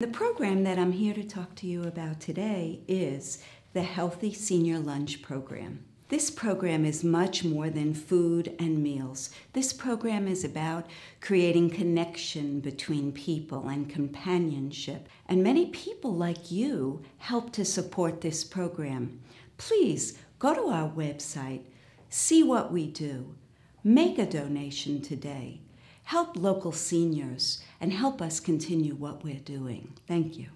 The program that I'm here to talk to you about today is the Healthy Senior Lunch Program. This program is much more than food and meals. This program is about creating connection between people and companionship. And many people like you help to support this program. Please go to our website, see what we do, make a donation today help local seniors, and help us continue what we're doing. Thank you.